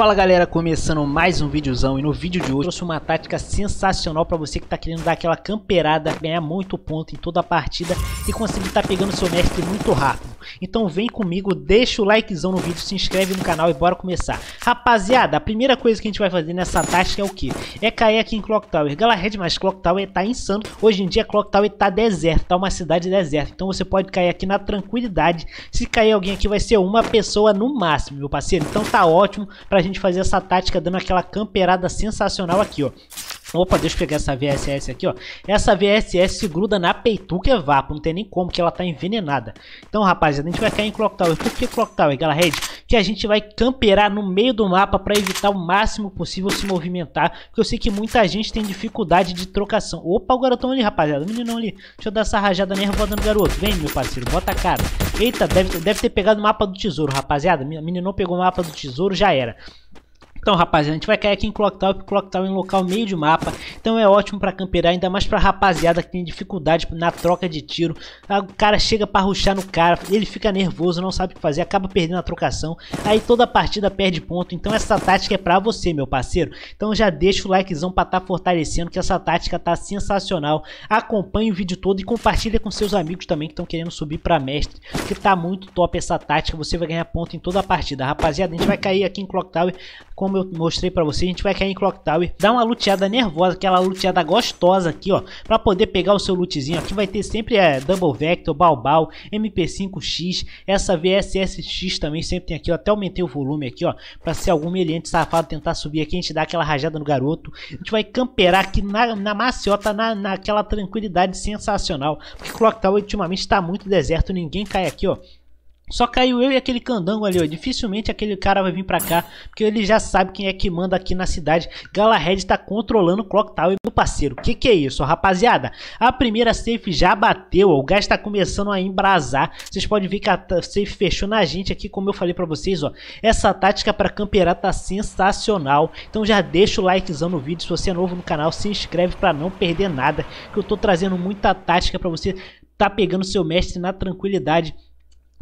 Fala galera, começando mais um videozão e no vídeo de hoje eu trouxe uma tática sensacional para você que tá querendo dar aquela camperada, ganhar muito ponto em toda a partida e conseguir estar tá pegando seu mestre muito rápido. Então vem comigo, deixa o likezão no vídeo, se inscreve no canal e bora começar. Rapaziada, a primeira coisa que a gente vai fazer nessa tática é o que? É cair aqui em Clock Tower. Galahad mais Clock Tower tá insano. Hoje em dia Clock Tower tá deserto, tá uma cidade deserta. Então você pode cair aqui na tranquilidade. Se cair alguém aqui vai ser uma pessoa no máximo, meu parceiro. Então tá ótimo pra gente gente fazer essa tática dando aquela camperada sensacional aqui, ó. Opa, deixa eu pegar essa VSS aqui, ó. Essa VSS se gruda na peituca é vapo, não tem nem como, que ela tá envenenada. Então, rapaziada, a gente vai cair em Clock Tower. Por que Clock Tower, galera? Red, que a gente vai camperar no meio do mapa para evitar o máximo possível se movimentar, porque eu sei que muita gente tem dificuldade de trocação. Opa, o garotão ali, rapaziada, o meninão ali. Deixa eu dar essa rajada nervosa no garoto. Vem, meu parceiro, bota a cara. Eita, deve, deve ter pegado o mapa do tesouro, rapaziada. Meninão pegou o mapa do tesouro, já era. Então, rapaziada, a gente vai cair aqui em Clock Tower, porque Clock Tower é um local meio de mapa, então é ótimo pra camperar, ainda mais pra rapaziada que tem dificuldade na troca de tiro. O cara chega pra ruxar no cara, ele fica nervoso, não sabe o que fazer, acaba perdendo a trocação, aí toda a partida perde ponto, então essa tática é pra você, meu parceiro. Então já deixa o likezão pra tá fortalecendo, que essa tática tá sensacional. Acompanhe o vídeo todo e compartilha com seus amigos também que estão querendo subir pra mestre, que tá muito top essa tática, você vai ganhar ponto em toda a partida. Rapaziada, a gente vai cair aqui em Clock Tower com como eu mostrei pra vocês, a gente vai cair em Clock Tower, dá uma luteada nervosa, aquela luteada gostosa aqui, ó, pra poder pegar o seu lootzinho. Aqui vai ter sempre é, Double Vector, Balbal, MP5X, essa VSSX também sempre tem aqui, ó, até aumentei o volume aqui, ó, pra se algum meliante safado tentar subir aqui, a gente dá aquela rajada no garoto. A gente vai camperar aqui na, na maciota, na, naquela tranquilidade sensacional, porque Clock Tower ultimamente tá muito deserto, ninguém cai aqui, ó, só caiu eu e aquele candango ali, ó. Dificilmente aquele cara vai vir pra cá, porque ele já sabe quem é que manda aqui na cidade. Galahad tá controlando o Clock Tower, meu parceiro. Que que é isso, rapaziada? A primeira safe já bateu, ó. O gás tá começando a embrasar. Vocês podem ver que a safe fechou na gente aqui, como eu falei pra vocês, ó. Essa tática pra camperar tá sensacional. Então já deixa o likezão no vídeo. Se você é novo no canal, se inscreve pra não perder nada. Que eu tô trazendo muita tática pra você tá pegando seu mestre na tranquilidade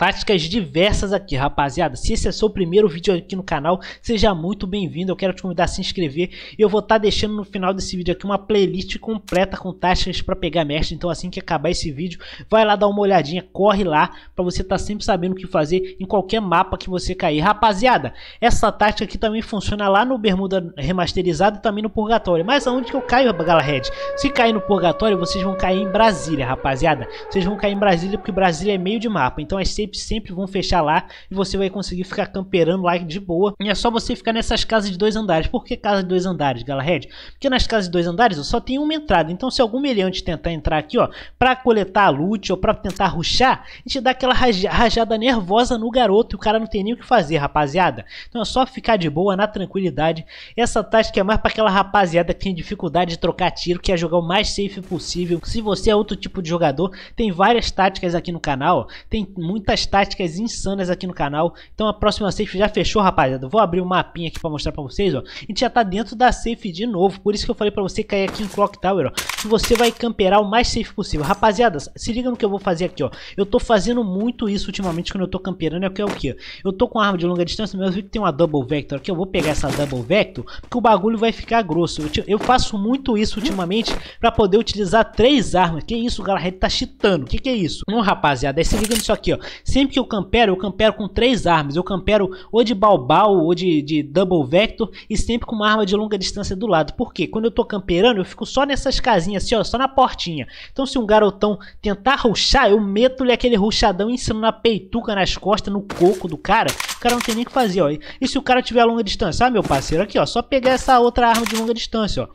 táticas diversas aqui, rapaziada. Se esse é seu primeiro vídeo aqui no canal, seja muito bem-vindo. Eu quero te convidar a se inscrever. Eu vou estar tá deixando no final desse vídeo aqui uma playlist completa com táticas para pegar mestre. Então assim que acabar esse vídeo, vai lá dar uma olhadinha, corre lá para você estar tá sempre sabendo o que fazer em qualquer mapa que você cair. Rapaziada, essa tática aqui também funciona lá no Bermuda Remasterizado e também no Purgatório. Mas aonde que eu caio, Galahad? Se cair no Purgatório, vocês vão cair em Brasília, rapaziada. Vocês vão cair em Brasília porque Brasília é meio de mapa. Então é sempre equipes sempre vão fechar lá e você vai conseguir ficar camperando lá de boa. E é só você ficar nessas casas de dois andares. Por que casa de dois andares, Galahad? Porque nas casas de dois andares só tem uma entrada. Então se algum meliante tentar entrar aqui, ó, para coletar a loot ou para tentar ruxar, a gente dá aquela rajada nervosa no garoto e o cara não tem nem o que fazer, rapaziada. Então é só ficar de boa, na tranquilidade. Essa tática é mais para aquela rapaziada que tem dificuldade de trocar tiro, que é jogar o mais safe possível. Se você é outro tipo de jogador, tem várias táticas aqui no canal, tem muitas táticas insanas aqui no canal. Então a próxima safe já fechou, rapaziada. Vou abrir o um mapinha aqui pra mostrar pra vocês, ó. A gente já tá dentro da safe de novo. Por isso que eu falei pra você cair aqui em Clock Tower, ó. Que você vai camperar o mais safe possível. Rapaziada, se liga no que eu vou fazer aqui, ó. Eu tô fazendo muito isso ultimamente quando eu tô camperando. É o que é o que? Eu tô com arma de longa distância, mas eu vi que tem uma Double Vector aqui. Eu vou pegar essa Double Vector, porque o bagulho vai ficar grosso. Eu, eu faço muito isso ultimamente pra poder utilizar três armas. Que isso, galera? Ele tá cheatando. Que que é isso? Não, rapaziada. Aí é se liga nisso aqui, ó. Sempre que eu campero, eu campero com três armas. Eu campero ou de balbal ou de, de double vector e sempre com uma arma de longa distância do lado. Por quê? Quando eu tô camperando, eu fico só nessas casinhas assim, ó, só na portinha. Então se um garotão tentar ruxar, eu meto-lhe aquele ruxadão em ensino na peituca, nas costas, no coco do cara. O cara não tem nem o que fazer, ó. E se o cara tiver a longa distância? Ah, meu parceiro, aqui, ó, só pegar essa outra arma de longa distância, ó.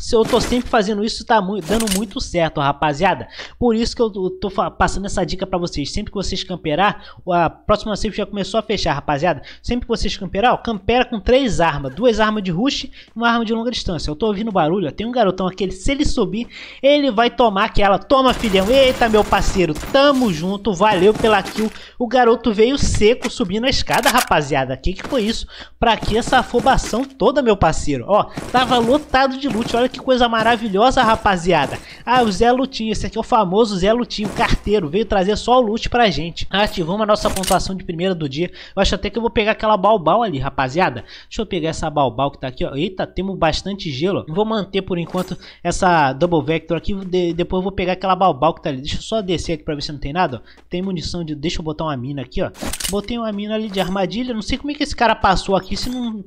Se eu tô sempre fazendo isso, tá dando muito certo, rapaziada. Por isso que eu tô passando essa dica pra vocês. Sempre que vocês camperar, a próxima safe já começou a fechar, rapaziada. Sempre que vocês camperar, ó, campera com três armas. Duas armas de rush e uma arma de longa distância. Eu tô ouvindo barulho, ó. Tem um garotão aqui, se ele subir, ele vai tomar aquela. Toma, filhão. Eita, meu parceiro. Tamo junto. Valeu pela kill. O garoto veio seco subindo a escada, rapaziada. Que que foi isso? Pra que essa afobação toda, meu parceiro? Ó, tava lotado de loot. Olha que coisa maravilhosa, rapaziada. Ah, o Zé Lutinho, esse aqui é o famoso Zé Lutinho, carteiro, veio trazer só o loot pra gente. Ah, ativamos a nossa pontuação de primeira do dia. Eu acho até que eu vou pegar aquela balbal ali, rapaziada. Deixa eu pegar essa balbal que tá aqui, ó. Eita, temos bastante gelo. Vou manter por enquanto essa Double Vector aqui, de, depois eu vou pegar aquela balbal que tá ali. Deixa eu só descer aqui pra ver se não tem nada, ó. Tem munição de... Deixa eu botar uma mina aqui, ó. Botei uma mina ali de armadilha. Não sei como é que esse cara passou aqui se não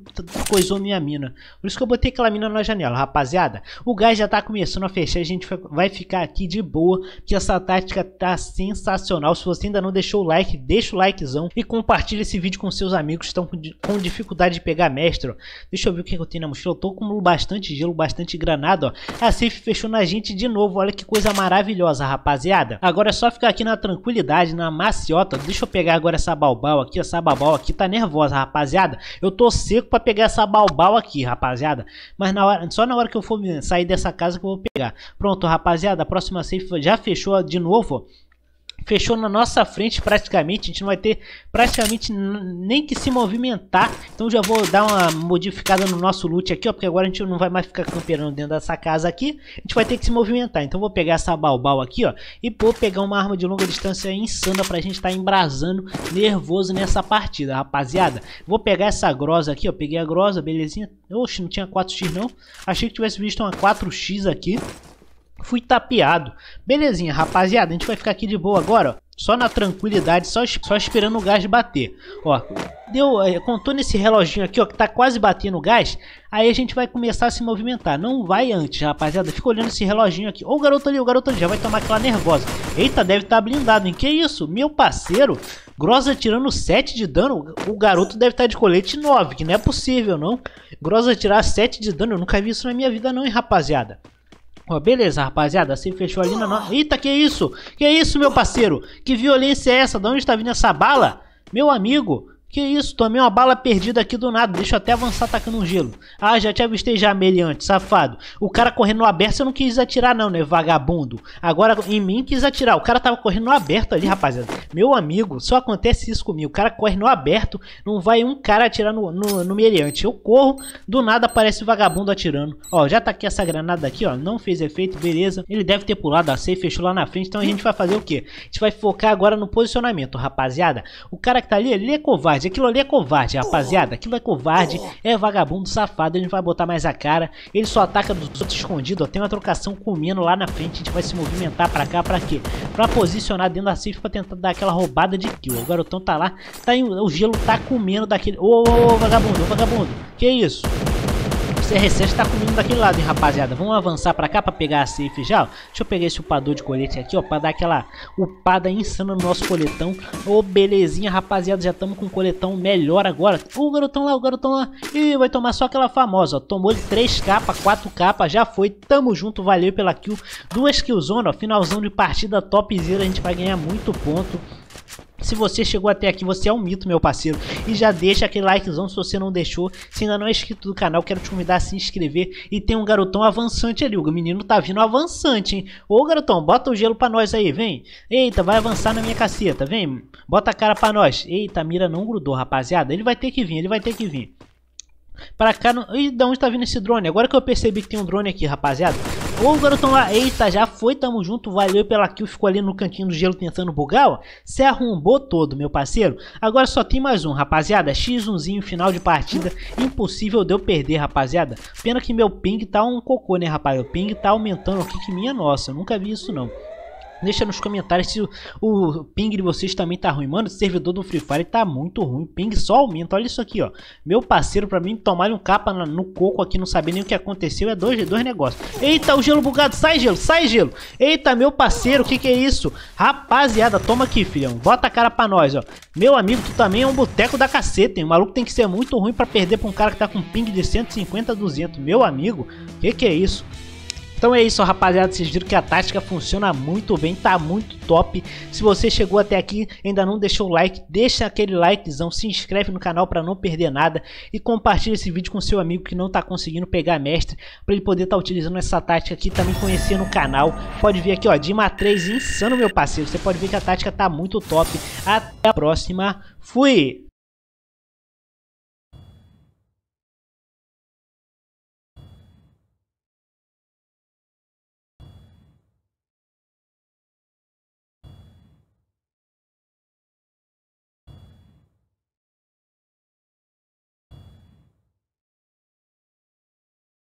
coisou minha mina. Por isso que eu botei aquela mina na janela, rapaziada. O gás já tá começando a fechar, a gente vai ficar aqui de boa, que essa tática tá sensacional. Se você ainda não deixou o like, deixa o likezão e compartilha esse vídeo com seus amigos que estão com dificuldade de pegar mestre. Ó. Deixa eu ver o que eu tenho na mochila. Eu tô com bastante gelo, bastante granada. Ó. A safe fechou na gente de novo. Olha que coisa maravilhosa, rapaziada. Agora é só ficar aqui na tranquilidade, na maciota. Deixa eu pegar agora essa balbal aqui. Essa balbal aqui tá nervosa, rapaziada. Eu tô seco pra pegar essa balbal aqui, rapaziada. Mas na hora, só na hora que eu for for sair dessa casa que eu vou pegar. Pronto, rapaziada, a próxima safe já fechou de novo fechou na nossa frente praticamente, a gente não vai ter praticamente nem que se movimentar. Então já vou dar uma modificada no nosso loot aqui, ó, porque agora a gente não vai mais ficar camperando dentro dessa casa aqui. A gente vai ter que se movimentar. Então vou pegar essa balbal aqui, ó, e vou pegar uma arma de longa distância insana pra gente estar tá embrasando nervoso nessa partida, rapaziada. Vou pegar essa grosa aqui, ó, peguei a grosa, belezinha. Oxe, não tinha 4x não. Achei que tivesse visto uma 4x aqui. Fui tapeado. Belezinha, rapaziada, a gente vai ficar aqui de boa agora, ó. Só na tranquilidade, só, só esperando o gás bater. Ó, deu, é, contou nesse reloginho aqui, ó, que tá quase batendo o gás. Aí a gente vai começar a se movimentar. Não vai antes, rapaziada. Fica olhando esse reloginho aqui. Ô, o garoto ali, o garoto ali, já vai tomar aquela nervosa. Eita, deve estar tá blindado, hein? Que isso? Meu parceiro, Grosa tirando 7 de dano. O garoto deve estar tá de colete 9, que não é possível, não. Grosa tirar 7 de dano, eu nunca vi isso na minha vida, não, hein, rapaziada. Ó, beleza, rapaziada, se assim fechou ali na nossa... Eita, que isso? Que isso, meu parceiro? Que violência é essa? De onde está vindo essa bala? Meu amigo, que isso, tomei uma bala perdida aqui do nada. Deixa eu até avançar atacando um gelo. Ah, já te avistei já, meliante, safado. O cara correndo no aberto, você não quis atirar não, né, vagabundo. Agora em mim quis atirar. O cara tava correndo no aberto ali, rapaziada. Meu amigo, só acontece isso comigo. O cara corre no aberto, não vai um cara atirar no, no, no meliante. Eu corro, do nada aparece o vagabundo atirando. Ó, já tá aqui essa granada aqui, ó. Não fez efeito, beleza. Ele deve ter pulado a safe, fechou lá na frente. Então a gente vai fazer o quê? A gente vai focar agora no posicionamento, rapaziada. O cara que tá ali, ele é covarde covarde. Aquilo ali é covarde, rapaziada. Aquilo é covarde. É vagabundo safado. Ele não vai botar mais a cara. Ele só ataca dos outros escondido. Tem uma trocação comendo lá na frente. A gente vai se movimentar pra cá. Pra quê? Pra posicionar dentro da safe pra tentar dar aquela roubada de kill. O garotão tá lá. Tá em... O gelo tá comendo daquele... Ô, ô, ô, vagabundo, ô, vagabundo. Que isso? CR7 tá comigo daquele lado, hein, rapaziada. Vamos avançar pra cá pra pegar a safe já, ó. Deixa eu pegar esse upador de colete aqui, ó, pra dar aquela upada insana no nosso coletão. Ô, oh, belezinha, rapaziada, já estamos com o coletão melhor agora. O oh, garotão lá, o garotão lá. Ih, vai tomar só aquela famosa, ó. Tomou ele 3 k 4 k já foi. Tamo junto, valeu pela kill. Duas killzona, ó. Finalzão de partida topzera, a gente vai ganhar muito ponto. Se você chegou até aqui, você é um mito, meu parceiro. E já deixa aquele likezão se você não deixou. Se ainda não é inscrito do canal, quero te convidar a se inscrever. E tem um garotão avançante ali. O menino tá vindo avançante, hein? Ô, garotão, bota o gelo pra nós aí, vem. Eita, vai avançar na minha caceta, vem. Bota a cara pra nós. Eita, a mira não grudou, rapaziada. Ele vai ter que vir, ele vai ter que vir. Pra cá, não... e da onde tá vindo esse drone? Agora que eu percebi que tem um drone aqui, rapaziada Ô garotão lá, ah, eita, já foi, tamo junto, valeu pela kill, ficou ali no cantinho do gelo tentando bugar, ó. Se arrombou todo, meu parceiro. Agora só tem mais um, rapaziada. X1zinho, final de partida. Impossível de eu perder, rapaziada. Pena que meu ping tá um cocô, né, rapaz? O ping tá aumentando aqui que minha nossa. Eu nunca vi isso, não. Deixa nos comentários se o, o, ping de vocês também tá ruim. Mano, o servidor do Free Fire tá muito ruim. O ping só aumenta. Olha isso aqui, ó. Meu parceiro, pra mim, tomar um capa no, no coco aqui, não saber nem o que aconteceu. É dois, dois negócios. Eita, o gelo bugado. Sai, gelo. Sai, gelo. Eita, meu parceiro. O que que é isso? Rapaziada, toma aqui, filhão. Bota a cara pra nós, ó. Meu amigo, tu também é um boteco da caceta, hein? O maluco tem que ser muito ruim pra perder pra um cara que tá com ping de 150, 200. Meu amigo, que que é isso? Então é isso, rapaziada. Vocês viram que a tática funciona muito bem, tá muito top. Se você chegou até aqui ainda não deixou o like, deixa aquele likezão, se inscreve no canal para não perder nada e compartilha esse vídeo com seu amigo que não tá conseguindo pegar mestre, para ele poder estar tá utilizando essa tática aqui, também conhecer no canal. Pode ver aqui, ó, Dima 3 insano, meu parceiro. Você pode ver que a tática tá muito top. Até a próxima. Fui!